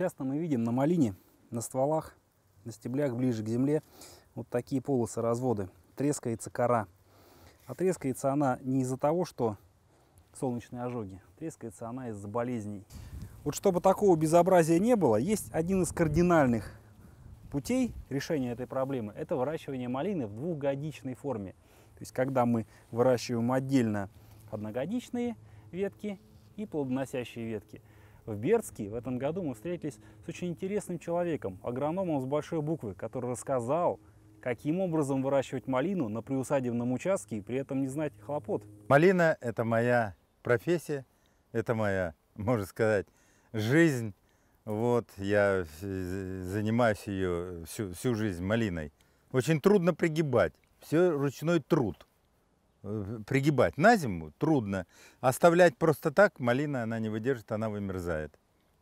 Часто мы видим на малине, на стволах, на стеблях ближе к земле вот такие полосы, разводы. Трескается кора. А трескается она не из-за того, что солнечные ожоги. Трескается она из-за болезней. Вот чтобы такого безобразия не было, есть один из кардинальных путей решения этой проблемы. Это выращивание малины в двухгодичной форме. То есть, когда мы выращиваем отдельно одногодичные ветки и плодоносящие ветки. В Бердске в этом году мы встретились с очень интересным человеком, агрономом с большой буквы, который рассказал, каким образом выращивать малину на приусадебном участке и при этом не знать хлопот. Малина – это моя профессия, это моя, можно сказать, жизнь. Вот я занимаюсь ее всю, всю жизнь малиной. Очень трудно пригибать, все ручной труд – пригибать на зиму трудно. Оставлять просто так малина она не выдержит, она вымерзает.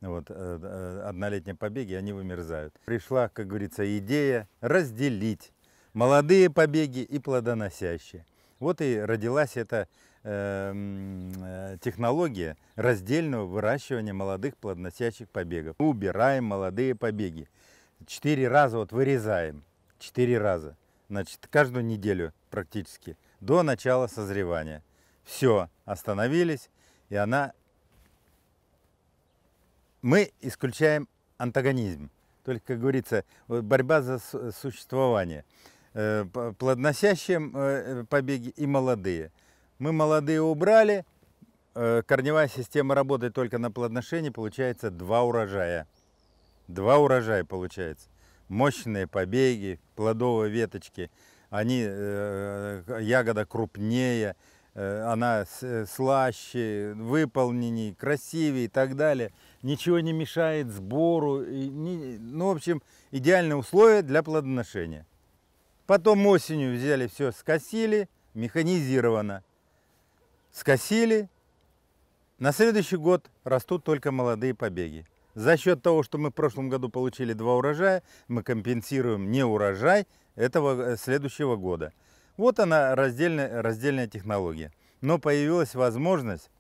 Вот э, э, однолетние побеги, они вымерзают. Пришла, как говорится, идея разделить молодые побеги и плодоносящие. Вот и родилась эта э, э технология раздельного выращивания молодых плодоносящих побегов. Мы убираем молодые побеги. Четыре раза вот вырезаем. Четыре раза. Значит, каждую неделю практически до начала созревания. Все, остановились, и она... Мы исключаем антагонизм. Только, как говорится, борьба за существование. Э, плодоносящие э, побеги и молодые. Мы молодые убрали, э, корневая система работает только на плодоношении, получается два урожая. Два урожая получается. Мощные побеги, плодовые веточки – они, э, ягода крупнее, э, она э, слаще, выполненнее, красивее и так далее. Ничего не мешает сбору. ну, в общем, идеальные условия для плодоношения. Потом осенью взяли все, скосили, механизировано. Скосили. На следующий год растут только молодые побеги. За счет того, что мы в прошлом году получили два урожая, мы компенсируем не урожай этого э, следующего года. Вот она раздельная, раздельная технология. Но появилась возможность,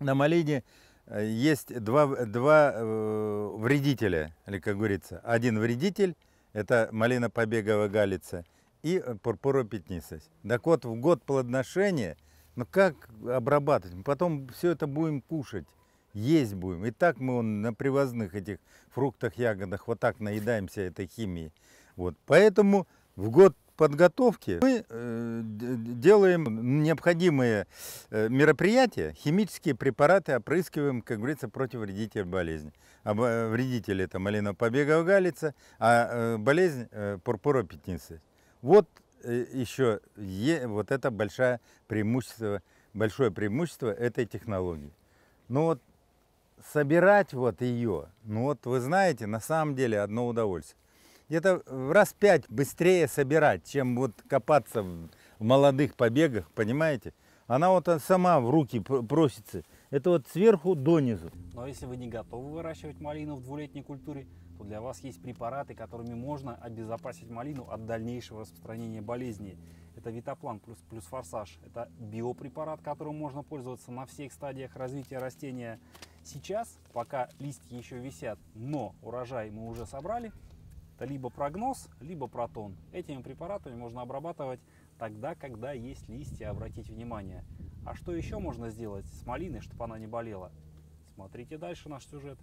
на малине э, есть два, два э, вредителя, или как говорится. Один вредитель, это малина побеговая галица, и э, пурпура пятнистость. Так вот, в год плодоношения, ну как обрабатывать? потом все это будем кушать есть будем. И так мы он на привозных этих фруктах, ягодах вот так наедаемся этой химией. Вот. Поэтому в год подготовки мы э, делаем необходимые э, мероприятия, химические препараты опрыскиваем, как говорится, против вредителей болезни. А э, вредители это малинопобеговая галица, а э, болезнь э, пурпуропетницы. Вот э, еще е, вот это большое преимущество, большое преимущество этой технологии. Но ну вот собирать вот ее, ну вот вы знаете, на самом деле одно удовольствие. Где-то в раз пять быстрее собирать, чем вот копаться в молодых побегах, понимаете? Она вот э, сама в руки просится. Это вот сверху донизу. Но если вы не готовы выращивать малину в двулетней культуре, то для вас есть препараты, которыми можно обезопасить малину от дальнейшего распространения болезни. Это витоплан плюс, плюс форсаж. Это биопрепарат, которым можно пользоваться на всех стадиях развития растения сейчас, пока листья еще висят, но урожай мы уже собрали, это либо прогноз, либо протон. Этими препаратами можно обрабатывать тогда, когда есть листья, обратить внимание. А что еще можно сделать с малиной, чтобы она не болела? Смотрите дальше наш сюжет.